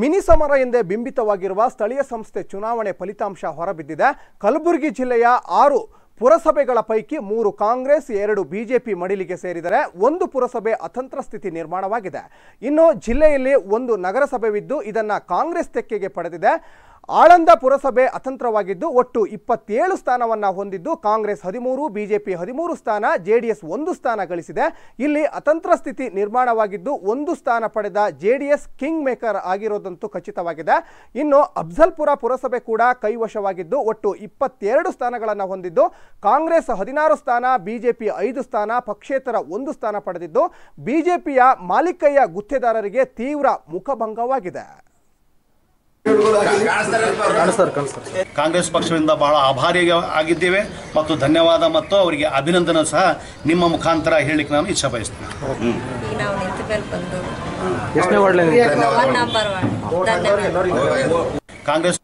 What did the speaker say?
mini ಸಮರ ಎಂದೇ ಬಿಂಬಿತವಾಗಿರುವ ಸ್ಥಳೀಯ ಸಂಸ್ಥೆ ಚುನಾವಣೆ ಫಲಿತಾಂಶ ಹೊರಬಿದ್ದಿದೆ ಕಲಬುರಗಿ ಜಿಲ್ಲೆಯ ಆರು ಪುರಸಭೆಗಳ ಪೈಕಿ ಮೂರು ಕಾಂಗ್ರೆಸ್ ಎರಡು ಬಿಜೆಪಿ ಮಡಿಲಿಗೆ ಸೇರಿದರೆ ಒಂದು ಪುರಸಭೆ ಅತಂತ್ರ ಸ್ಥಿತಿ ನಿರ್ಮಾಣವಾಗಿದೆ ಇನ್ನು ಜಿಲ್ಲೆಯಲ್ಲಿ ಒಂದು ನಗರಸಭೆವಿದ್ದು ಇದನ್ನು ಕಾಂಗ್ರೆಸ್ ತೆಕ್ಕೆಗೆ ಪಡೆದಿದೆ ಆಳಂದ ಪುರಸಭೆ ಅತಂತ್ರವಾಗಿದ್ದು ಒಟ್ಟು ಇಪ್ಪತ್ತೇಳು ಸ್ಥಾನವನ್ನು ಹೊಂದಿದ್ದು ಕಾಂಗ್ರೆಸ್ ಹದಿಮೂರು ಬಿಜೆಪಿ ಹದಿಮೂರು ಸ್ಥಾನ ಜೆಡಿಎಸ್ ಒಂದು ಸ್ಥಾನ ಗಳಿಸಿದೆ ಇಲ್ಲಿ ಅತಂತ್ರ ಸ್ಥಿತಿ ನಿರ್ಮಾಣವಾಗಿದ್ದು ಒಂದು ಸ್ಥಾನ ಪಡೆದ ಜೆಡಿಎಸ್ ಕಿಂಗ್ ಮೇಕರ್ ಆಗಿರೋದಂತೂ ಖಚಿತವಾಗಿದೆ ಇನ್ನು ಅಫ್ಜಲ್ಪುರ ಪುರಸಭೆ ಕೂಡ ಕೈವಶವಾಗಿದ್ದು ಒಟ್ಟು ಇಪ್ಪತ್ತೆರಡು ಸ್ಥಾನಗಳನ್ನು ಹೊಂದಿದ್ದು ಕಾಂಗ್ರೆಸ್ ಹದಿನಾರು ಸ್ಥಾನ ಬಿಜೆಪಿ ಐದು ಸ್ಥಾನ ಪಕ್ಷೇತರ ಒಂದು ಸ್ಥಾನ ಪಡೆದಿದ್ದು ಬಿಜೆಪಿಯ ಮಾಲಿಕಯ್ಯ ಗುತ್ತೇದಾರರಿಗೆ ತೀವ್ರ ಮುಖಭಂಗವಾಗಿದೆ ಕಾಂಗ್ರೆಸ್ ಪಕ್ಷದಿಂದ ಬಹಳ ಆಭಾರಿ ಆಗಿದ್ದೇವೆ ಮತ್ತು ಧನ್ಯವಾದ ಮತ್ತು ಅವರಿಗೆ ಅಭಿನಂದನೆ ಸಹ ನಿಮ್ಮ ಮುಖಾಂತರ ಹೇಳಲಿಕ್ಕೆ ನಾನು ಇಚ್ಛಾ ಬಯಸ್ತೇನೆ ಕಾಂಗ್ರೆಸ್